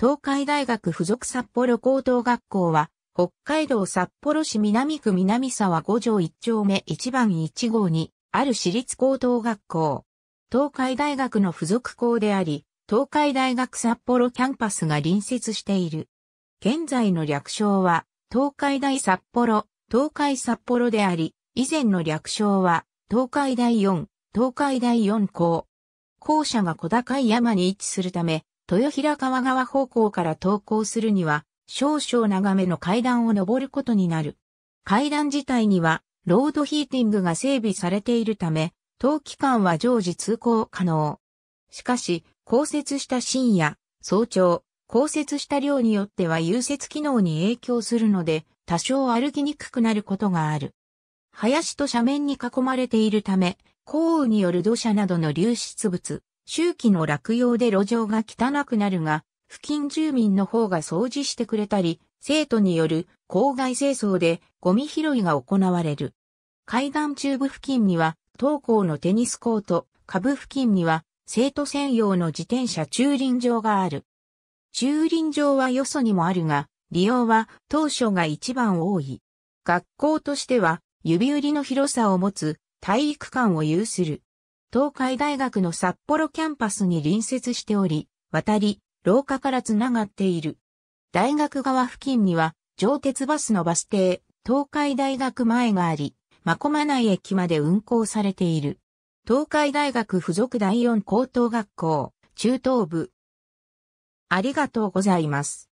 東海大学附属札幌高等学校は、北海道札幌市南区南沢五条一丁目一番一号に、ある私立高等学校。東海大学の附属校であり、東海大学札幌キャンパスが隣接している。現在の略称は、東海大札幌、東海札幌であり、以前の略称は、東海大4、東海大4校。校舎が小高い山に位置するため、豊平川側方向から登校するには、少々長めの階段を登ることになる。階段自体には、ロードヒーティングが整備されているため、冬期間は常時通行可能。しかし、降雪した深夜、早朝、降雪した量によっては融雪機能に影響するので、多少歩きにくくなることがある。林と斜面に囲まれているため、降雨による土砂などの流出物、周期の落葉で路上が汚くなるが、付近住民の方が掃除してくれたり、生徒による郊外清掃でゴミ拾いが行われる。階段中部付近には、東校のテニスコート、下部付近には、生徒専用の自転車駐輪場がある。駐輪場はよそにもあるが、利用は当初が一番多い。学校としては、指売りの広さを持つ体育館を有する。東海大学の札幌キャンパスに隣接しており、渡り、廊下から繋がっている。大学側付近には、上鉄バスのバス停、東海大学前があり、まこまない駅まで運行されている。東海大学附属第四高等学校、中等部。ありがとうございます。